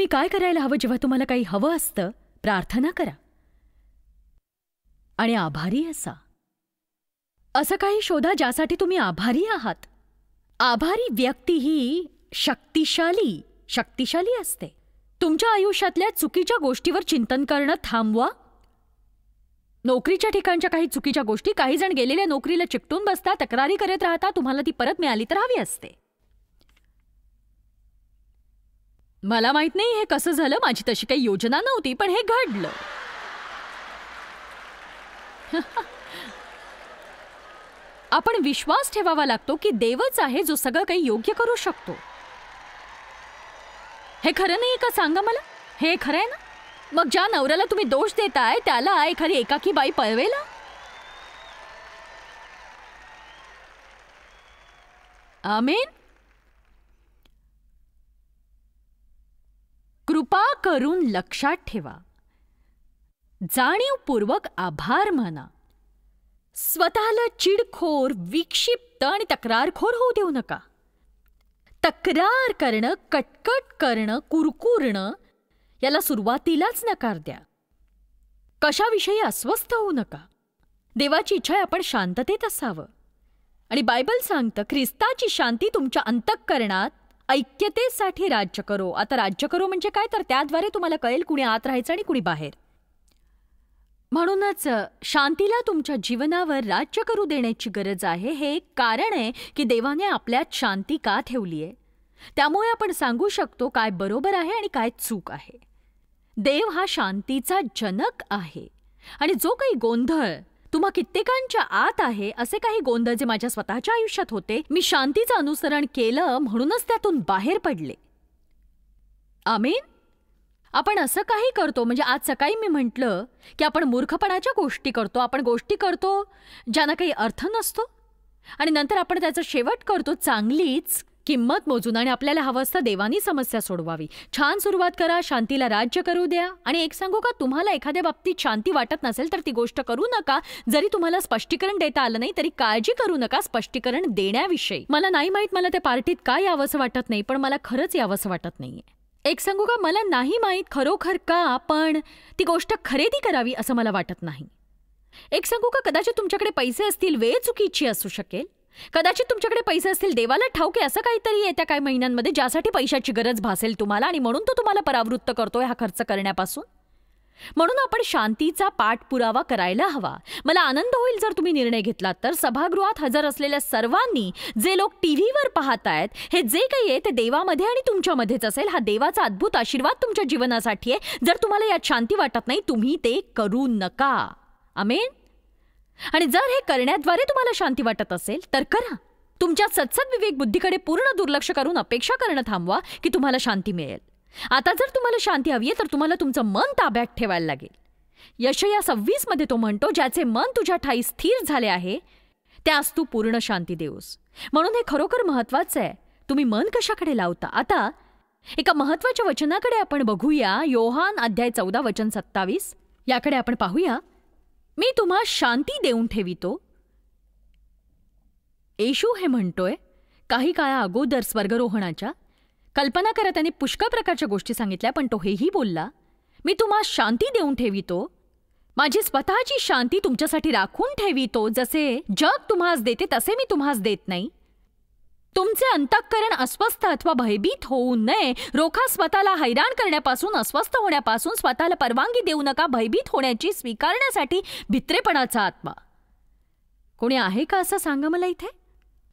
तुम्ही काय करायला हवं जेव्हा तुम्हाला काही हवं असतं प्रार्थना करा आणि आभारी असा असं काही शोधा ज्यासाठी तुम्ही आभारी आहात आभारी व्यक्ती ही शक्तिशाली शक्तिशाली असते तुमच्या आयुष्यातल्या चुकीच्या गोष्टीवर चिंतन करणं थांबवा नोकरीच्या ठिकाणच्या काही चुकीच्या गोष्टी काही जण गेलेल्या नोकरीला चिकटून बसता तक्रारी करत राहता तुम्हाला ती परत मिळाली तर हवी असते मला माहित नाही हे कसं झालं माझी तशी काही योजना नव्हती पण हे घडलं आपण विश्वास ठेवावा लागतो की देवच आहे जो सगळं काही योग्य करू शकतो हे खरं नाही का सांगा मला हे खरं आहे ना मग ज्या नवऱ्याला तुम्ही दोष देताय त्याला एखादी एकाकी बाई पळवेला आमेन कृपा करून लक्षात ठेवा जाणीवपूर्वक आभार माना स्वतःला चिडखोर विक्षिप्त आणि तक्रारखोर होऊ देऊ नका तक्रार करणं कटकट करणं कुरकुरणं याला सुरुवातीलाच नकार द्या कशाविषयी अस्वस्थ होऊ नका देवाची इच्छा आपण शांततेत असावं आणि बायबल सांगतं ख्रिस्ताची शांती तुमच्या अंतःकरणात ऐक्यतेसाठी राज्य करो आता राज्य करो म्हणजे काय तर त्याद्वारे तुम्हाला कळेल कुणी आत राहायचं आणि कुणी बाहेर म्हणूनच शांतीला तुमच्या जीवनावर राज्य करू देण्याची गरज आहे हे एक कारण आहे की देवाने आपल्यात शांती का ठेवली आहे त्यामुळे आपण सांगू शकतो काय बरोबर आहे आणि काय चूक आहे देव हा शांतीचा जनक आहे आणि जो काही गोंधळ तुम्हा कित्येकांच्या आत आहे असे काही गोंधळ जे माझ्या स्वतःच्या आयुष्यात होते मी शांतीचं अनुसरण केलं म्हणूनच त्यातून बाहेर पडले आमीन आपण असं काही करतो म्हणजे आज सकाळी मी म्हटलं की आपण मूर्खपणाच्या गोष्टी करतो आपण गोष्टी करतो ज्यांना काही अर्थ नसतो आणि नंतर आपण त्याचा शेवट करतो चांगलीच किंमत मोजून आणि आपल्याला हवं असतं देवानी समस्या सोडवावी छान सुरुवात करा शांतीला राज्य करू द्या आणि एक सांगू का तुम्हाला एखाद्या बाबतीत शांती वाटत नसेल तर ती गोष्ट करू नका जरी तुम्हाला स्पष्टीकरण देता आलं नाही तरी काळजी करू नका स्पष्टीकरण देण्याविषयी मला नाही माहीत मला त्या पार्टीत काय यावंसं वाटत नाही पण मला खरंच यावंसं वाटत नाहीये एक सांगू का मला नाही माहीत खरोखर का पण ती गोष्ट खरेदी करावी असं मला वाटत नाही एक सांगू का कदाचित तुमच्याकडे पैसे असतील वेळ चुकीची असू शकेल कदाचित तुमच्याकडे पैसे असतील देवाला ठाऊक आहे असं काहीतरी येत्या काही महिन्यांमध्ये ज्यासाठी पैशाची गरज भासेल तुम्हाला आणि म्हणून तो तुम्हाला परावृत्त करतोय हा खर्च करण्यापासून म्हणून आपण शांतीचा पाठपुरावा करायला हवा मला आनंद होईल जर तुम्ही निर्णय घेतलात तर सभागृहात हजर असलेल्या सर्वांनी जे लोक टी व्हीवर पाहत आहेत हे जे काही आहे ते देवामध्ये आणि तुमच्यामध्येच असेल हा देवाचा अद्भुत आशीर्वाद तुमच्या जीवनासाठी आहे जर तुम्हाला यात शांती वाटत नाही तुम्ही ते करू नका आमेन आणि जर हे करण्याद्वारे तुम्हाला शांती वाटत असेल तर करा तुमच्या सत्सद विवेक बुद्धीकडे पूर्ण दुर्लक्ष करून अपेक्षा करणं थांबवा की तुम्हाला शांती मिळेल आता जर तुम्हाला शांती हवी आहे तर तुम्हाला तुमचं मन ताब्यात ठेवायला लागेल यश या सव्वीसमध्ये तो म्हणतो ज्याचे मन तुझ्या ठाई स्थिर झाले आहे त्यास तू पूर्ण शांती देऊस म्हणून हे खरोखर महत्वाचं आहे तुम्ही मन कशाकडे लावता आता एका महत्त्वाच्या वचनाकडे आपण बघूया योहान अध्याय चौदा वचन सत्तावीस याकडे आपण पाहूया मी तुम्हा शांती देऊन ठेवितो येशू हे म्हणतोय काही काळा अगोदर स्वर्गरोहणाच्या कल्पना करा त्याने पुष्कळ प्रकारच्या गोष्टी सांगितल्या पण तो हेही बोलला मी तुम्हा शांती देऊन ठेवितो माझी स्वतःची शांती तुमच्यासाठी राखून ठेवितो जसे जग तुम्हास देते तसे मी तुम्हास देत नाही तुमचे अंतःकरण अस्वस्थ अथवा भयभीत होऊ नये रोखा स्वतःला हैराण करण्यापासून अस्वस्थ होण्यापासून स्वतःला परवानगी देऊ नका भयभीत होण्याची स्वीकारण्यासाठी भित्रेपणाचा आत्मा कोणी आहे का असं सांगा मला इथे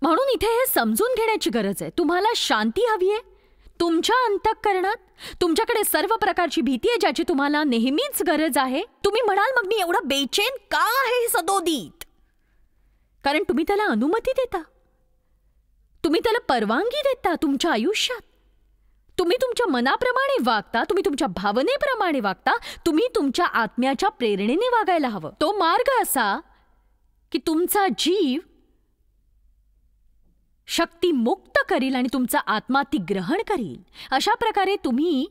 म्हणून इथे हे समजून घेण्याची गरज आहे तुम्हाला शांती हवी आहे तुमच्या अंतःकरणात तुमच्याकडे सर्व प्रकारची भीती आहे ज्याची तुम्हाला नेहमीच गरज आहे तुम्ही म्हणाल मग मी एवढा बेचैन का आहे सदोदित कारण तुम्ही त्याला अनुमती देता तुम्ही त्याला परवानगी देता तुमच्या आयुष्यात तुम्ही तुमच्या मनाप्रमाणे वागता तुम्ही तुमच्या भावनेप्रमाणे वागता तुम्ही तुमच्या आत्म्याच्या प्रेरणेने वागायला हवं तो मार्ग असा की तुमचा जीव शक्ती मुक्त करील आणि तुमचा आत्मा ती ग्रहण करील अशा प्रकारे तुम्ही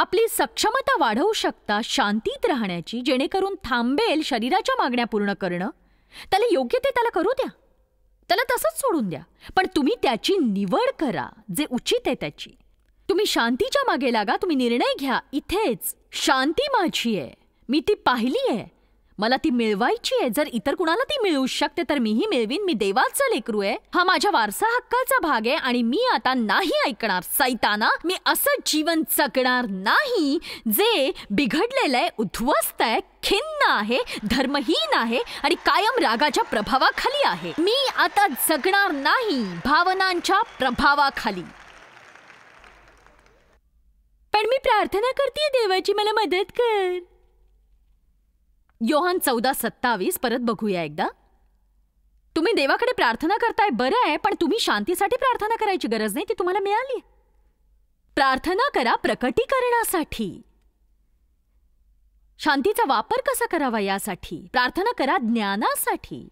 आपली सक्षमता वाढवू शकता शांतीत राहण्याची जेणेकरून थांबेल शरीराच्या मागण्या पूर्ण करणं त्याला योग्य ते त्याला करू द्या त्याला तसंच सोडून द्या पण तुम्ही त्याची निवड करा जे उचित आहे त्याची तुम्ही शांतीच्या मागे लागा तुम्ही निर्णय घ्या इथेच शांती माझी आहे मी ती पाहिली आहे मला ती मिळवायची आहे जर इतर कुणाला ती मिळू शकते तर मीही मिळवीन मी देवाचा लेकरू आहे हा माझ्या वारसा हक्काचा भाग आहे आणि मी आता नाही ऐकणार सैताना मी असं जीवन जगणार नाही जे बिघडलेलं आहे उद्ध्वस्त आहे खिन्न आहे धर्महीन आहे आणि कायम रागाच्या प्रभावाखाली आहे मी आता जगणार नाही भावनांच्या प्रभावाखाली पण मी प्रार्थना करते देवाची मला मदत कर योहान चौदा सत्तावीस परत बघूया एकदा तुम्ही देवाकडे प्रार्थना करताय बरं आहे पण तुम्ही शांतीसाठी प्रार्थना करायची गरज नाही ती तुम्हाला मिळाली प्रार्थना करा प्रकटीकरणासाठी शांतीचा वापर कसा करावा यासाठी प्रार्थना करा ज्ञानासाठी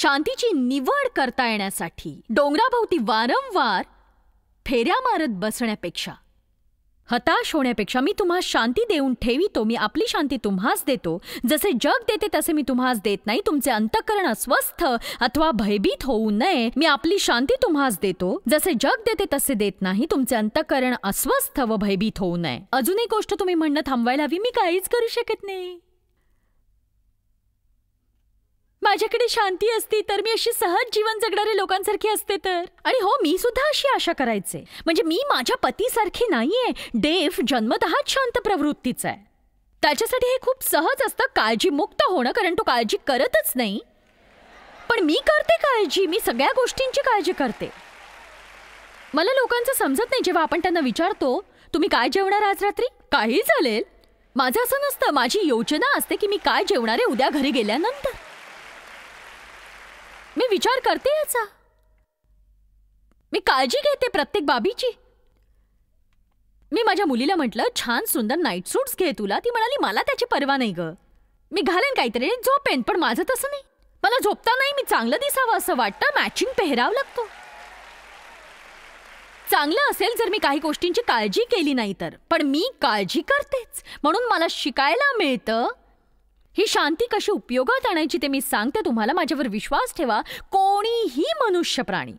शांतीची निवड करता येण्यासाठी डोंगराभोवती वारंवार फेऱ्या मारत बसण्यापेक्षा हताश होण्यापेक्षा मी तुम्हा शांती देऊन ठेवितो मी आपली शांती तुम्हास देतो जसे जग देते तसे मी तुम्हास देत नाही तुमचे अंतकरण अस्वस्थ अथवा भयभीत होऊ नये मी आपली शांती तुम्हाच देतो जसे जग देते तसे देत नाही तुमचे अंतकरण अस्वस्थ व भयभीत होऊ नये अजून एक गोष्ट तुम्ही म्हणणं थांबवायला हवी मी काहीच करू शकत नाही माझ्याकडे शांती असती तर मी अशी सहज जीवन जगणारे लोकांसारखी असते तर आणि हो मी सुद्धा अशी आशा करायचे म्हणजे मी माझ्या पतीसारखी नाहीये डेफ जन्मतःच शांत प्रवृत्तीचा आहे त्याच्यासाठी हे खूप सहज असतं काळजीमुक्त होणं कारण तो काळजी करतच नाही पण मी करते काळजी मी सगळ्या गोष्टींची काळजी करते मला लोकांचं समजत नाही जेव्हा आपण त्यांना विचारतो तुम्ही काय जेवणार आज रात्री काही चालेल माझं असं नसतं माझी योजना असते की मी काय जेवणारे उद्या घरी गेल्यानंतर मी विचार करते याचा मी काळजी घेते प्रत्येक बाबीची मी माझ्या मुलीला म्हटलं छान सुंदर नाईट सूट्स घे तुला ती म्हणाली मला त्याची पर्वा नाही ग मी घालेन काहीतरी झोपेन पण माझं तसं नाही मला झोपता नाही मी चांगलं दिसावं असं वाटतं मॅचिंग पेहराव लागतो चांगलं असेल जर मी काही गोष्टींची काळजी केली नाही तर पण मी काळजी करतेच म्हणून मला शिकायला मिळतं ही शांती कशी उपयोगात आणायची ते मी सांगते तुम्हाला माझ्यावर विश्वास ठेवा कोणीही मनुष्य प्राणी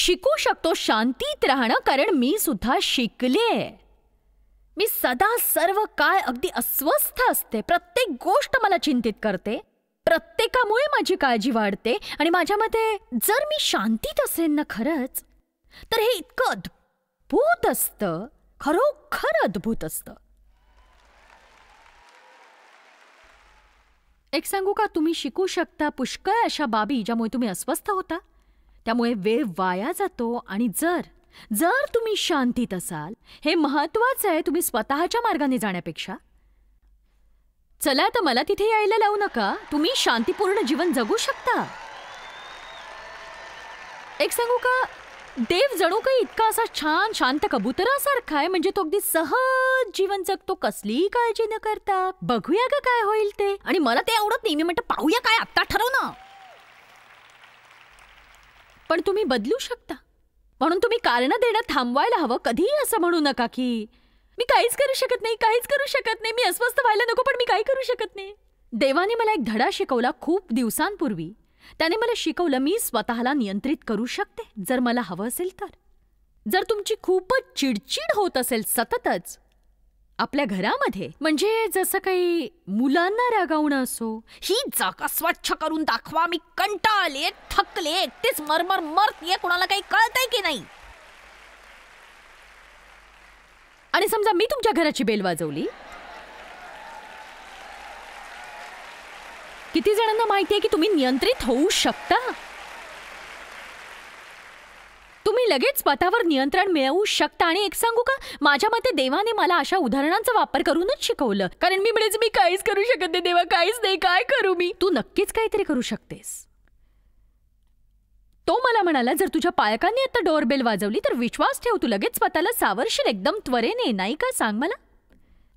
शिकू शकतो शांतीत राहणं कारण मी सुद्धा शिकले मी सदा सर्व काय अगदी अस्वस्थ असते प्रत्येक गोष्ट मला चिंतित करते प्रत्येकामुळे माझी काळजी वाढते आणि माझ्या मते जर मी शांतीत असेन ना खरंच तर हे इतकं अद्भुत असतं खरोखर अद्भुत असतं एक सांगू का तुम्ही शिकू शकता पुष्कळ अशा बाबी ज्यामुळे तुम्ही अस्वस्थ होता त्यामुळे वेळ वाया जातो आणि जर जर तुम्ही शांतीत असाल हे महत्वाचं आहे तुम्ही स्वतःच्या मार्गाने जाण्यापेक्षा चला तर मला तिथे यायला लावू नका तुम्ही शांतीपूर्ण जीवन जगू शकता एक सांगू का देव जणू काही इतका असा छान शांत कबुतरासारखा आहे म्हणजे तो अगदी सहज जीवन जगतो कसलीही काळजी न करता बघूया का काय होईल ते आणि मला ते आवडत नाही मी म्हणतं पाहूया काय आत्ता ठरव ना पण तुम्ही बदलू शकता म्हणून तुम्ही कारण देणं थांबवायला हवं कधीही असं म्हणू नका की मी काहीच करू शकत नाही काहीच करू शकत नाही मी अस्वस्थ व्हायला नको पण मी काही करू शकत नाही देवाने मला एक धडा शिकवला खूप दिवसांपूर्वी त्याने मला शिकवलं मी स्वतःला नियंत्रित करू शकते जर मला हवं असेल तर जर तुमची खूपच चिडचिड होत असेल सततच आपल्या घरामध्ये म्हणजे जसं काही मुलांना रागावणं असो ही जागा स्वच्छ करून दाखवा मी कंटाळले थकले एकटेच मरमर मरतीये कुणाला काही कळतंय की नाही आणि समजा मी तुमच्या घराची बेल वाजवली किती जणांना माहिती आहे की तुम्ही नियंत्रित होऊ शकता तुम्ही लगेच स्वतःवर नियंत्रण मिळवू शकता आणि एक सांगू का माझ्या मते देवाने मला अशा उदाहरणांचा वापर करूनच शिकवलं कारण मी म्हणजे मी काहीच करू शकत नाही देवा काहीच नाही काय करू मी तू नक्कीच काहीतरी करू शकतेस तो मला म्हणाला जर तुझ्या पालकांनी आता डोरबेल वाजवली तर विश्वास ठेव तू लगेच स्वतःला सावरशील एकदम त्वरेने नाही का सांग मला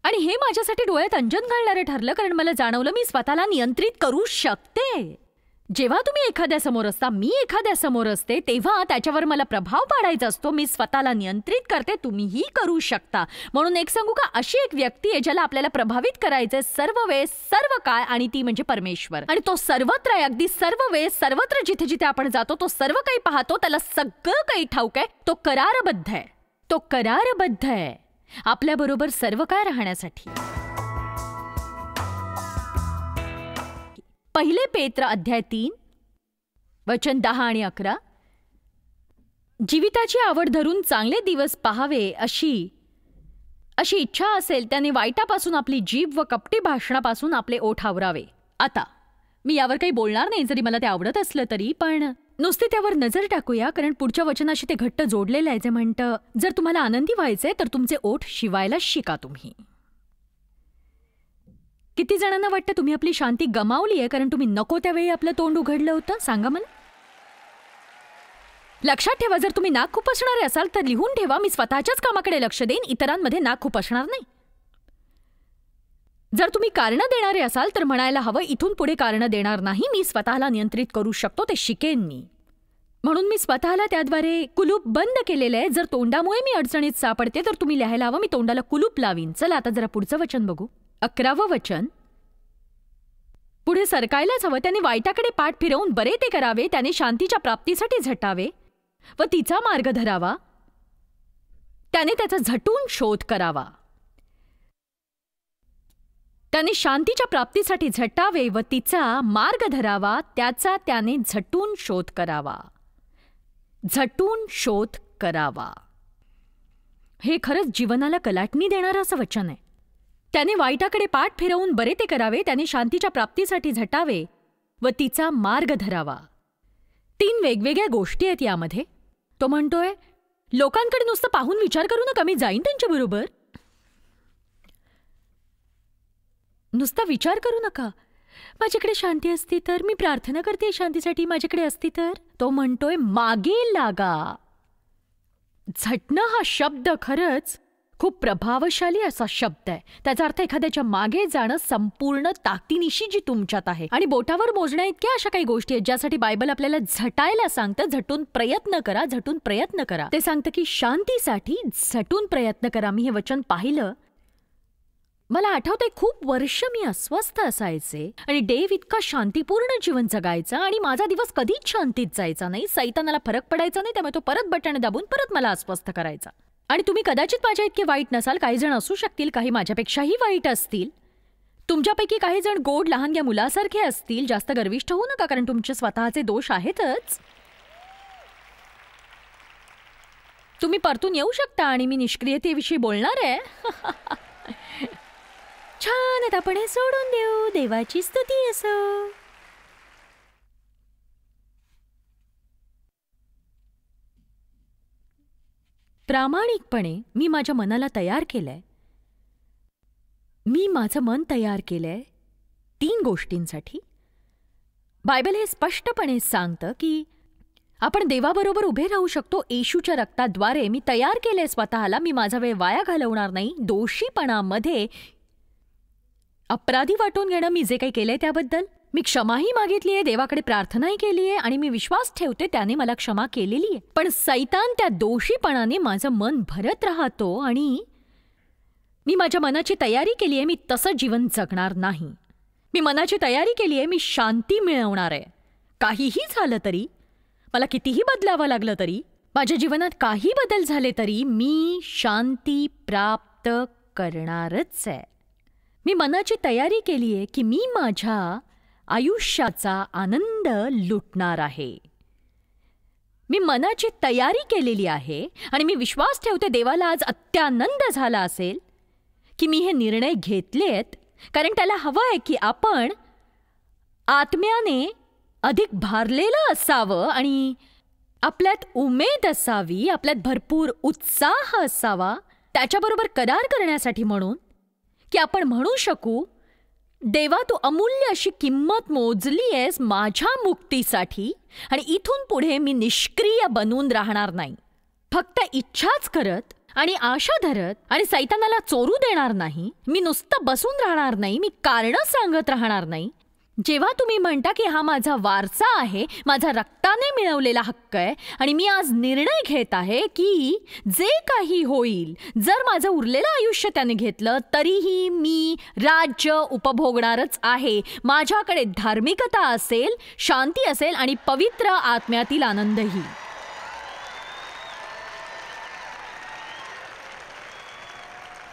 आणि हे माझ्यासाठी डोळ्यात अंजन घालणारे ठरलं कारण मला जाणवलं मी स्वतःला नियंत्रित करू शकते जेव्हा तुम्ही एखाद्या समोर असता मी एखाद्या समोर असते तेव्हा त्याच्यावर मला प्रभाव पाडायचा असतो मी स्वतःला नियंत्रित करते तुम्हीही करू शकता म्हणून एक सांगू का अशी एक व्यक्ती आहे ज्याला आपल्याला प्रभावित करायचं सर्व वेळ सर्व काळ आणि ती म्हणजे परमेश्वर आणि तो सर्वत्र आहे अगदी सर्व वेळ सर्वत्र जिथे जिथे आपण जातो तो सर्व काही पाहतो त्याला सगळं काही ठाऊक आहे तो करारबद्ध आहे तो करारबद्ध आहे आपल्याबरोबर सर्व काय राहण्यासाठी पहिले पेत्र अध्याय तीन वचन दहा आणि अकरा जीविताची आवड धरून चांगले दिवस पाहावे अशी अशी इच्छा असेल त्याने वाईटापासून आपली जीभ व कपटी भाषणापासून आपले ओठ आवरावे आता मी यावर काही बोलणार नाही जरी मला ते आवडत असलं तरी पण नुसती त्यावर नजर टाकूया कारण पुढच्या वचनाशी ते घट्ट जोडलेलं आहे जे म्हणतं जर तुम्हाला आनंदी व्हायचंय तर तुमचे ओठ शिवायला शिका तुम्ही किती जणांना वाटतं तुम्ही आपली शांती गमावली आहे कारण तुम्ही नको त्यावेळी आपलं तोंड उघडलं होतं सांगा मला लक्षात ठेवा जर तुम्ही नाक खुपसणारे असाल तर लिहून ठेवा मी स्वतःच्याच कामाकडे लक्ष देईन इतरांमध्ये नाक असणार नाही जर तुम्ही कारणं देणारे असाल तर म्हणायला हवं इथून पुढे कारणं देणार नाही मी स्वतःला नियंत्रित करू शकतो ते शिकेन मी म्हणून मी स्वतःला त्याद्वारे कुलूप बंद केलेलं आहे जर तोंडामुळे मी अडचणीत सापडते तर तुम्ही लिहायला हवं मी तोंडाला कुलूप लावीन चला आता जरा पुढचं वचन बघू अकरावं वचन पुढे सरकायलाच हवं त्याने वाईटाकडे पाठ फिरवून बरे ते करावे त्याने शांतीच्या प्राप्तीसाठी झटावे व तिचा मार्ग धरावा त्याने त्याचा झटून शोध करावा त्याने शांतीच्या प्राप्तीसाठी झटावे व तिचा मार्ग धरावा त्याचा त्याने झटून शोध करावा झटून शोध करावा हे खरंच जीवनाला कलाटणी देणारं असं वचन आहे त्याने वाईटाकडे पाठ फिरवून बरे ते करावे त्याने शांतीच्या प्राप्तीसाठी झटावे व तिचा मार्ग धरावा तीन वेगवेगळ्या गोष्टी आहेत यामध्ये तो म्हणतोय लोकांकडे नुसतं पाहून विचार करू नका मी जाईन त्यांच्याबरोबर नुसता विचार करू नका माझ्याकडे शांती असती तर मी प्रार्थना करते शांतीसाठी माझ्याकडे असती तर तो म्हणतोय मागे लागा झटणं हा शब्द खरंच खूप प्रभावशाली असा शब्द आहे त्याचा अर्थ एखाद्याच्या मागे जाणं संपूर्ण ताकदीनिशी जी तुमच्यात आहे आणि बोटावर मोजण्या इतक्या अशा काही गोष्टी आहेत ज्यासाठी बायबल आपल्याला झटायला सांगतं झटून प्रयत्न करा झटून प्रयत्न करा ते सांगतं की शांतीसाठी झटून प्रयत्न करा मी हे वचन पाहिलं मला आठवतंय खूप वर्ष मी अस्वस्थ असायचे आणि डेव इतका शांतीपूर्ण जीवन जगायचा आणि माझा दिवस कधीच शांतीत जायचा नाही सैतानाला फरक पडायचा नाही त्यामुळे तो परत बटण दाबून परत मला अस्वस्थ करायचा आणि तुम्ही कदाचित माझ्या इतके वाईट नसाल काही जण असू शकतील काही माझ्यापेक्षाही वाईट असतील तुमच्यापैकी काही जण गोड लहानग्या मुलासारखे असतील जास्त गर्विष्ठ होऊ नका कारण तुमचे स्वतःचे दोष आहेतच तुम्ही परतून येऊ शकता आणि मी निष्क्रियतेविषयी बोलणार आहे छान आपण हे सोडून देऊ देवाची स्तुती असो प्रामाणिकपणे मी माझ्या मनाला तयार केलंय मी माझं मन तयार केलंय तीन गोष्टींसाठी बायबल हे स्पष्टपणे सांगतं की आपण देवाबरोबर उभे राहू शकतो येशूच्या रक्ताद्वारे मी तयार केलंय स्वतःला मी माझा वेळ वाया घालवणार नाही दोषीपणामध्ये अपराधी वाटून घेणं मी जे काही केलंय त्याबद्दल मी क्षमाही मागितली आहे देवाकडे प्रार्थनाही केली आहे आणि मी विश्वास ठेवते त्याने मला क्षमा केलेली आहे पण सैतान त्या दोषीपणाने माझं मन भरत राहतो आणि मी माझ्या मनाची तयारी केली आहे मी तसं जीवन जगणार नाही मी मनाची तयारी केली आहे मी शांती मिळवणार आहे काहीही झालं तरी मला कितीही बदलावं लागलं तरी माझ्या जीवनात काही बदल झाले तरी मी शांती प्राप्त करणारच आहे मी मनाची तयारी केली आहे की मी माझ्या आयुष्याचा आनंद लुटणार आहे मी मनाची तयारी केलेली आहे आणि मी विश्वास ठेवते देवाला आज अत्यानंद झाला असेल की मी हे निर्णय घेतलेत कारण त्याला हवं आहे की आपण आत्म्याने अधिक भारलेलं असावं आणि आपल्यात उमेद असावी आपल्यात भरपूर उत्साह असावा त्याच्याबरोबर करार करण्यासाठी म्हणून की आपण म्हणू शकू देवा तू अमूल्य अशी किंमत मोजली आहेस माझ्या मुक्तीसाठी आणि इथून पुढे मी निष्क्रिय बनून राहणार नाही फक्त इच्छाच करत आणि आशा धरत आणि सैतानाला चोरू देणार नाही मी नुसतं बसून राहणार नाही मी कारणं सांगत राहणार नाही जेव्हा तुम्ही म्हणता की हा माझा वारसा आहे माझा रक्ताने मिळवलेला हक्क आहे आणि मी आज निर्णय घेत आहे की जे काही होईल जर माझं उरलेलं आयुष्य त्याने घेतलं तरीही मी राज्य उपभोगणारच आहे माझ्याकडे धार्मिकता असेल शांती असेल आणि पवित्र आत्म्यातील आनंदही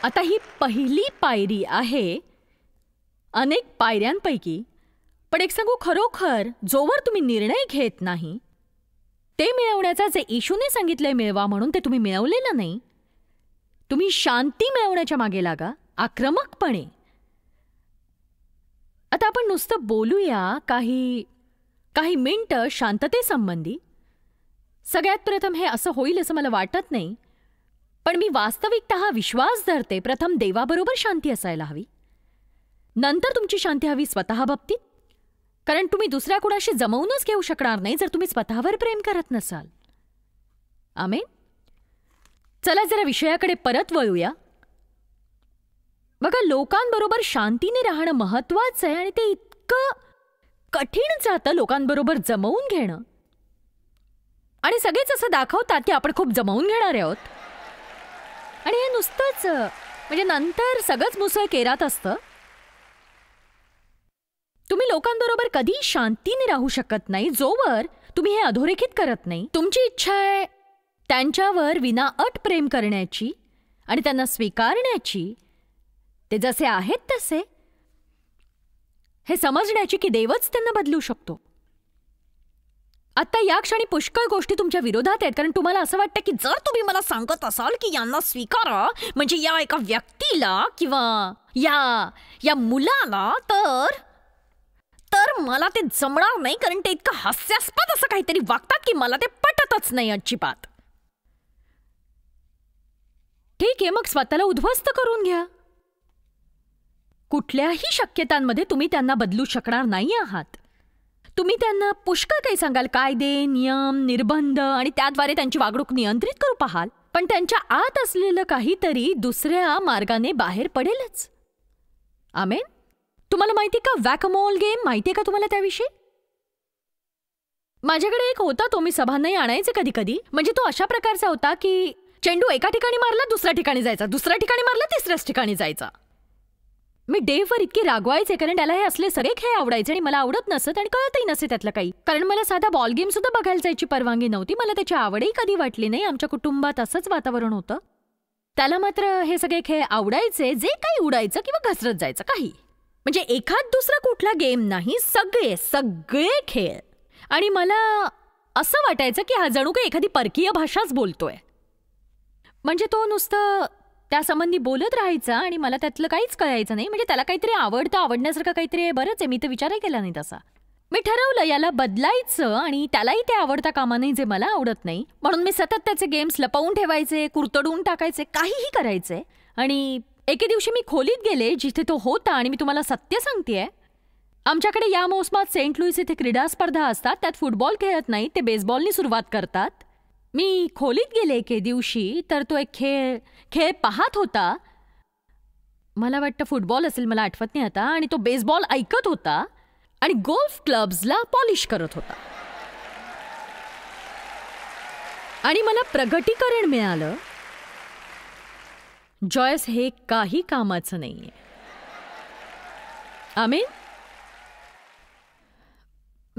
आता ही पहिली पायरी आहे अनेक पायऱ्यांपैकी पण एक सांगू खरोखर जोवर तुम्ही निर्णय घेत नाही ते मिळवण्याचा जे इशूने सांगितलंय मिळवा म्हणून ते तुम्ही मिळवलेलं नाही तुम्ही शांती मिळवण्याच्या मागे लागा आक्रमकपणे आता आपण नुसतं बोलूया काही काही मिनटं शांततेसंबंधी सगळ्यात प्रथम हे असं होईल असं मला वाटत नाही पण मी वास्तविकत विश्वास धरते प्रथम देवाबरोबर शांती असायला हवी नंतर तुमची शांती हवी स्वतः बाबतीत कारण तुम्ही दुसऱ्या कुणाशी जमवूनच घेऊ शकणार नाही जर तुम्ही स्वतःवर प्रेम करत नसाल आमेन चला जरा विषयाकडे परत वळूया बघा लोकांबरोबर शांतीने राहणं महत्वाचं आहे आणि ते इतकं कठीण जातं लोकांबरोबर जमवून घेणं आणि सगळेच असं दाखवतात की आपण खूप जमवून घेणारे आहोत आणि हे नुसतंच म्हणजे नंतर सगळंच मुसळ केरात असतं तुम्ही लोकांबरोबर कधी शांतीने राहू शकत नाही जोवर तुम्ही हे अधोरेखित करत नाही तुमची इच्छा आहे त्यांच्यावर विना अट प्रेम करण्याची आणि त्यांना स्वीकारण्याची ते जसे आहेत तसे हे समजण्याची की देवच त्यांना बदलू शकतो आत्ता या क्षणी पुष्कळ गोष्टी तुमच्या विरोधात आहेत कारण तुम्हाला असं वाटतं की जर तुम्ही मला सांगत असाल की यांना स्वीकारा म्हणजे या एका व्यक्तीला किंवा या या मुलाला तर तर मला ते जमणार नाही कारण ते इतकं हास्यास्पद असं काहीतरी वागतात की मला ते पटतच नाही अजिबात ठीक आहे मग स्वतःला उद्ध्वस्त करून घ्या कुठल्याही शक्यतांमध्ये तुम्ही त्यांना बदलू शकणार नाही आहात तुम्ही त्यांना पुष्कळ काही सांगाल कायदे नियम निर्बंध आणि त्याद्वारे त्यांची वागणूक नियंत्रित करू पाहाल पण त्यांच्या आत असलेलं काहीतरी दुसऱ्या मार्गाने बाहेर पडेलच आमेन तुम्हाला माहिती का वॅकमॉल गेम माहिती आहे का तुम्हाला त्याविषयी माझ्याकडे एक होता तो मी सभांनाही आणायचे कधी कधी म्हणजे तो अशा प्रकारचा होता की चेंडू एका ठिकाणी मारला दुसऱ्या ठिकाणी जायचा दुसऱ्या ठिकाणी मारला तिसऱ्याच ठिकाणी जायचा मी डेव्हर इतकी रागवायचे कारण त्याला हे असले सगळे खेळ आवडायचे आणि मला आवडत नसत आणि कळतही नसे त्यातलं काही कारण मला साधा बॉल गेम सुद्धा बघायला जायची परवानगी नव्हती मला त्याची आवडही कधी वाटली नाही आमच्या कुटुंबात असंच वातावरण होतं त्याला मात्र हे सगळे खेळ आवडायचे जे काही उडायचं किंवा घसरत जायचं काही म्हणजे एखाद दुसरा कुठला गेम नाही सगळे सगळे खेळ आणि मला असं वाटायचं की हा जणू काही एखादी परकीय भाषाच बोलतोय म्हणजे तो नुसतं त्यासंबंधी बोलत राहायचा आणि मला त्यातलं काहीच कळायचं नाही म्हणजे त्याला काहीतरी आवडतं आवडण्यासारखं काहीतरी आहे बरंच आहे मी तर विचारही केला नाही तसा मी ठरवलं याला बदलायचं आणि त्यालाही ते आवडता कामा नाही जे मला आवडत नाही म्हणून मी सतत त्याचे गेम्स लपवून ठेवायचे कुरतडून टाकायचे काहीही करायचे आणि एके दिवशी मी खोलीत गेले जिथे तो होता आणि मी तुम्हाला सत्य सांगतेय आमच्याकडे या मोसमात सेंट लुईस इथे क्रीडा स्पर्धा असतात त्यात फुटबॉल खेळत नाही ते बेसबॉलनी सुरुवात करतात मी खोलीत गेले एके दिवशी तर तो एक खेळ खेळ पाहत होता मला वाटतं फुटबॉल असेल मला आठवत नाही आता आणि तो बेसबॉल ऐकत होता आणि गोल्फ क्लब्सला पॉलिश करत होता आणि मला प्रगटीकरण मिळालं जॉयस हे काही कामाचं नाही आहे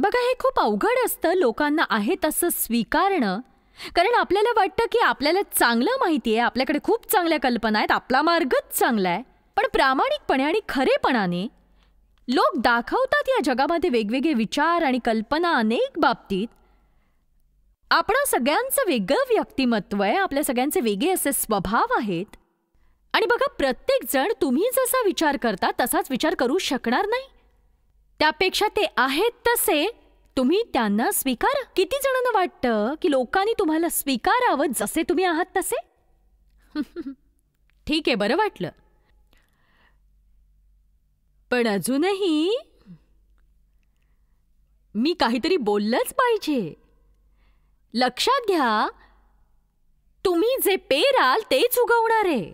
बघा हे खूप अवघड असतं लोकांना आहे तसं स्वीकारणं कारण आपल्याला वाटतं की आपल्याला चांगलं माहिती आहे आपल्याकडे खूप चांगल्या कल्पना आहेत आपला मार्गच चांगला आहे पण प्रामाणिकपणे आणि खरेपणाने लोक दाखवतात या जगामध्ये वेगवेगळे विचार आणि कल्पना अनेक बाबतीत आपण सगळ्यांचं वेगळं व्यक्तिमत्व आहे आपल्या सगळ्यांचे वेगळे असे स्वभाव आहेत आणि बघा प्रत्येक जण तुम्ही जसा विचार करता तसाच विचार करू शकणार नाही त्यापेक्षा ते आहेत तसे तुम्ही त्यांना स्वीकार किती जणांना वाटतं की लोकांनी तुम्हाला स्वीकारावं जसे तुम्ही आहात तसे ठीक आहे बरं वाटलं पण अजूनही मी काहीतरी बोललंच पाहिजे लक्षात घ्या तुम्ही जे पेराल तेच उगवणार आहे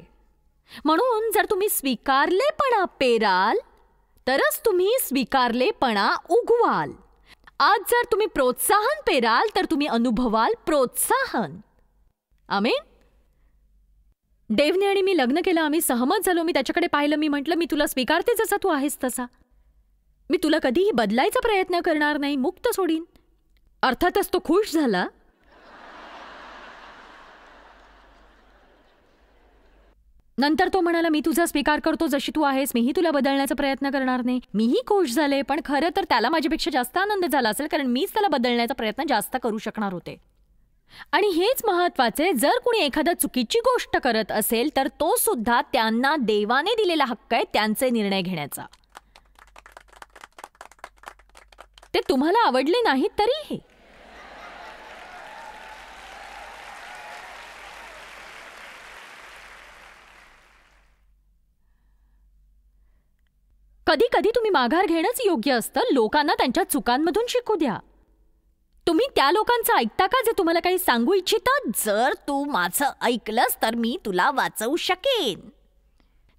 म्हणून जर तुम्ही स्वीकारलेपणा पेराल तरच तुम्ही स्वीकारलेपणा उगवाल आज जर तुम्ही प्रोत्साहन पेराल तर तुम्ही अनुभवाल प्रोत्साहन आम्ही देवने आणि मी लग्न केलं आम्ही सहमत झालो मी त्याच्याकडे पाहिलं मी म्हटलं मी तुला स्वीकारते जसा तू आहेस तसा मी तुला कधीही बदलायचा प्रयत्न करणार नाही मुक्त सोडीन अर्थातच तो खुश झाला नंतर तो म्हणाला मी तुझा स्वीकार करतो जशी तू आहेस मीही तुला बदलण्याचा प्रयत्न करणार नाही मीही खुश झाले पण खरं तर त्याला माझ्यापेक्षा जास्त आनंद झाला असेल कारण मीच त्याला बदलण्याचा प्रयत्न जास्त करू शकणार होते आणि हेच महत्वाचे जर कुणी एखादा चुकीची गोष्ट करत असेल तर तो सुद्धा त्यांना देवाने दिलेला हक्क आहे त्यांचे निर्णय घेण्याचा ते तुम्हाला आवडले नाहीत तरीही कधी कधी तुम्ही माघार घेणंच योग्य असतं लोकांना त्यांच्या चुकांमधून शिकू द्या तुम्ही त्या लोकांचं ऐकता का जे तुम्हाला काही सांगू इच्छितात जर तू माझं ऐकलंस तर मी तुला वाचवू शकेन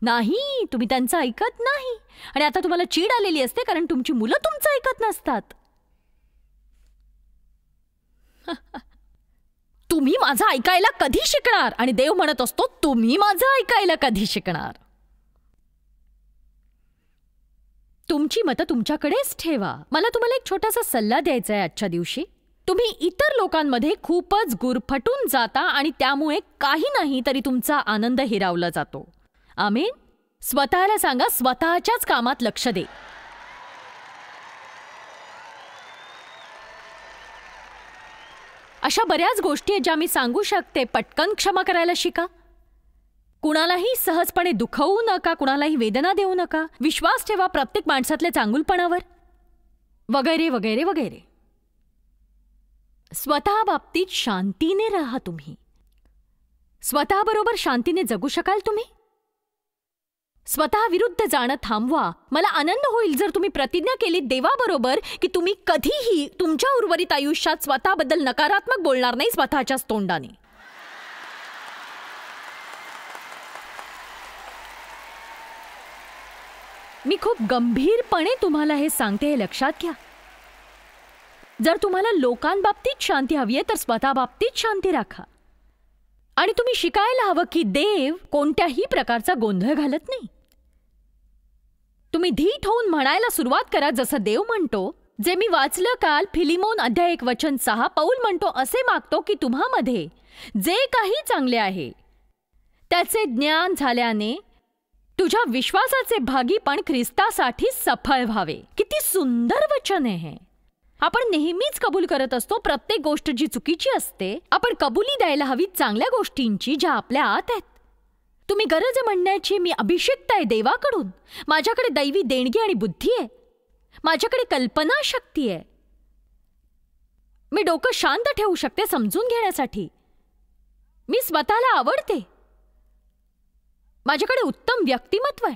नाही तुम्ही त्यांचं ऐकत नाही आणि आता तुम्हाला चीड आलेली असते कारण तुमची मुलं तुमचं ऐकत नसतात तुम्ही माझं ऐकायला कधी शिकणार आणि देव म्हणत असतो तुम्ही माझं ऐकायला कधी शिकणार तुमची मतं तुमच्याकडेच ठेवा मला तुम्हाला एक छोटासा सल्ला द्यायचा आहे आजच्या दिवशी तुम्ही इतर लोकांमध्ये खूपच गुरफटून जाता आणि त्यामुळे काही नाही तरी तुमचा आनंद हिरावला जातो आमीन स्वतःला सांगा स्वतःच्याच कामात लक्ष दे अशा बऱ्याच गोष्टी आहेत ज्या मी सांगू शकते पटकन क्षमा करायला शिका कुणालाही सहजपणे दुखवू नका कुणालाही वेदना देऊ नका विश्वास ठेवा प्रत्येक माणसातल्या चांगुलपणावर वगैरे वगैरे वगैरे स्वतः बाबतीत शांतीने राहा तुम्ही स्वतःबरोबर शांतीने जगू शकाल तुम्ही स्वतः विरुद्ध जाणं थांबवा मला आनंद होईल जर तुम्ही प्रतिज्ञा केली देवाबरोबर की तुम्ही कधीही तुमच्या उर्वरित आयुष्यात स्वतःबद्दल नकारात्मक बोलणार नाही स्वतःच्याच तोंडाने मी खूप गंभीरपणे तुम्हाला हे सांगते हे लक्षात घ्या जर तुम्हाला लोकांबाबतीत शांती हवी आहे तर स्वतःबाबतीत शांती राखा आणि तुम्ही शिकायला हवं की देव कोणत्याही प्रकारचा गोंधळ घालत नाही तुम्ही धीट होऊन म्हणायला सुरुवात करा जसं देव म्हणतो जे मी वाचलं काल फिलिमोन अध्याय एक वचन सहा पाऊल म्हणतो असे मागतो की तुम्हामध्ये जे काही चांगले आहे त्याचे ज्ञान झाल्याने तुझ्या विश्वासाचे भागी पण ख्रिस्तासाठी सफळ व्हावे किती सुंदर वचन आहे आपण नेहमीच कबूल करत असतो प्रत्येक गोष्ट जी चुकीची असते आपण कबुली द्यायला हवी चांगल्या गोष्टींची ज्या आपल्या आत आहेत तुम्ही गरज म्हणण्याची मी अभिषिक्त आहे देवाकडून माझ्याकडे दैवी देणगी आणि बुद्धी आहे माझ्याकडे कल्पना शक्ती आहे मी डोकं शांत ठेवू शकते समजून घेण्यासाठी मी स्वतःला आवडते माझ्याकडे उत्तम व्यक्तिमत्व आहे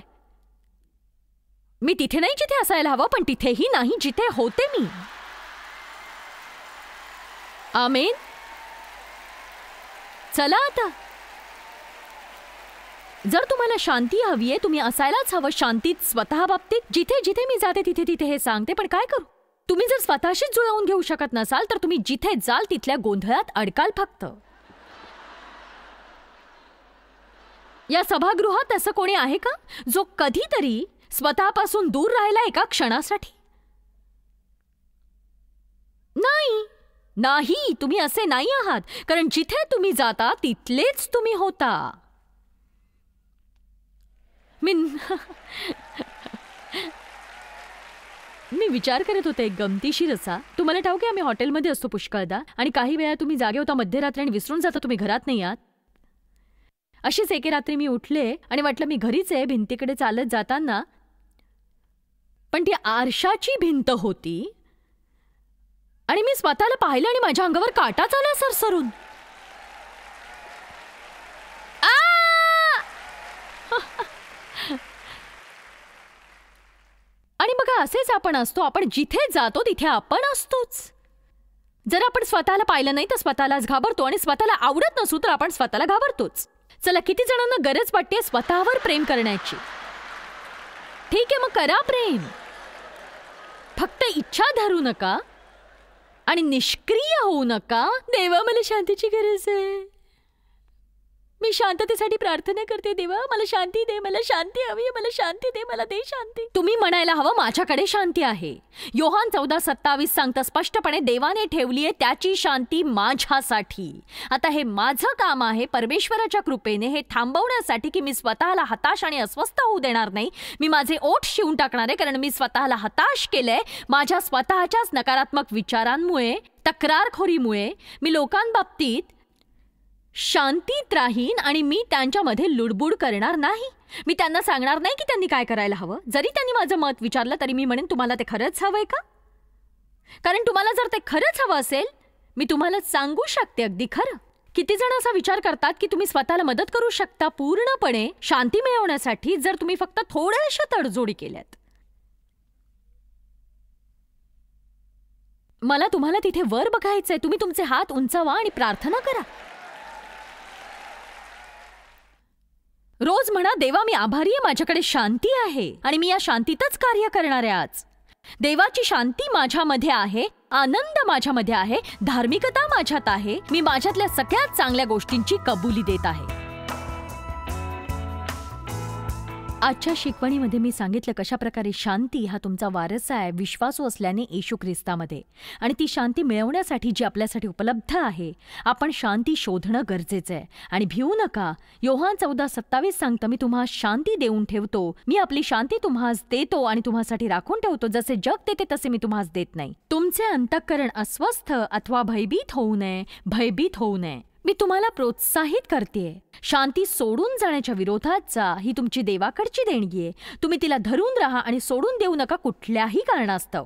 मी तिथे नाही जिथे असायला हवं पण तिथेही नाही जिथे होते मी आमेन चला आता जर तुम्हाला शांती हवी आहे तुम्ही असायलाच हवं शांतीत स्वतः बाबतीत जिथे जिथे मी जाते तिथे तिथे हे सांगते पण काय करू तुम्ही जर स्वतःशीच जुळवून घेऊ शकत नसाल तर तुम्ही जिथे जाल तिथल्या गोंधळात अडकाल फक्त या सभागृहात असं कोणी आहे का जो कधीतरी स्वतःपासून दूर राहिला एका क्षणासाठी नाही नाही तुम्ही असे नाही आहात कारण जिथे तुम्ही जाता तिथलेच तुम्ही होता मी मी विचार करत होते एक गमतीशीर असा तुम्हाला ठाऊ की आम्ही हॉटेलमध्ये असतो पुष्कळदा आणि काही वेळा तुम्ही जागे होता मध्यरात्री आणि विसरून जाता तुम्ही घरात नाही आहात अशीच एके रात्री मी उठले आणि वाटलं मी घरीच आहे भिंतीकडे चालत जाताना पण ती आरशाची भिंत होती आणि मी स्वतःला पाहिलं आणि माझ्या अंगावर काटा चाला सरसरून आणि बघा असेच आपण असतो आपण जिथे जातो तिथे आपण असतोच जर आपण स्वतःला पाहिलं नाही तर स्वतःलाच घाबरतो आणि स्वतःला आवडत नसू तर आपण स्वतःला घाबरतोच चला किती जणांना गरज वाटते स्वतःवर प्रेम करण्याची ठीक आहे मग करा प्रेम फक्त इच्छा धरू नका आणि निष्क्रिय होऊ नका देवा मला शांतीची गरज आहे मी शांततेसाठी प्रार्थना करते देवा मला शांती दे मला शांती हवी मला शांती दे मला दे शांती तुम्ही म्हणायला हवं माझ्याकडे शांती आहे योहान चौदा सत्तावीस सांगता स्पष्टपणे देवाने ठेवली आहे त्याची शांती माझ्यासाठी आता हे माझं काम आहे परमेश्वराच्या कृपेने हे थांबवण्यासाठी की मी स्वतःला हताश आणि अस्वस्थ होऊ देणार नाही मी माझे ओठ शिवून टाकणार आहे कारण मी स्वतःला हताश केलंय माझ्या स्वतःच्याच नकारात्मक विचारांमुळे तक्रारखोरीमुळे मी लोकांबाबतीत शांती राहीन आणि मी त्यांच्यामध्ये लुडबुड करणार नाही मी त्यांना सांगणार नाही की त्यांनी काय करायला हवं जरी त्यांनी माझं मत विचारलं तरी मी म्हणेन तुम्हाला ते खरंच हवंय का कारण तुम्हाला जर ते खरंच हवं असेल मी तुम्हाला सांगू शकते अगदी खरं किती जण असा विचार करतात की तुम्ही स्वतःला मदत करू शकता पूर्णपणे शांती मिळवण्यासाठी जर तुम्ही फक्त थोड्याशा तडजोडी केल्यात मला तुम्हाला तिथे वर बघायचंय तुम्ही तुमचे हात उंचावा आणि प्रार्थना करा रोज म्हणा देवा मी आभारी आहे माझ्याकडे शांती आहे आणि मी या शांतीतच कार्य करणार आहे आज देवाची शांती माझ्यामध्ये आहे आनंद माझ्यामध्ये आहे धार्मिकता माझ्यात आहे मी माझ्यातल्या सगळ्यात चांगल्या गोष्टींची कबुली देत आहे आजच्या शिकवणीमध्ये मी सांगितलं कशाप्रकारे शांती हा तुमचा वारसा आहे विश्वासू असल्याने येशू ख्रिस्तामध्ये आणि ती शांती मिळवण्यासाठी जी आपल्यासाठी उपलब्ध आहे आपण शांती शोधणं गरजेचं आहे आणि भिवू नका योहान चौदा सत्तावीस सांगतं मी तुम्हा शांती देऊन ठेवतो मी आपली शांती तुम्हास देतो आणि तुम्हासाठी राखून ठेवतो जसे जग देते तसे मी तुम्हास देत नाही तुमचे अंतःकरण अस्वस्थ अथवा भयभीत होऊ नये भयभीत होऊ नये मी तुम्हाला प्रोत्साहित करते शांती सोडून जाण्याच्या विरोधात जा ही तुमची देवाकडची देणगी आहे तुम्ही तिला धरून राहा आणि सोडून देऊ नका कुठल्याही कारणास्तव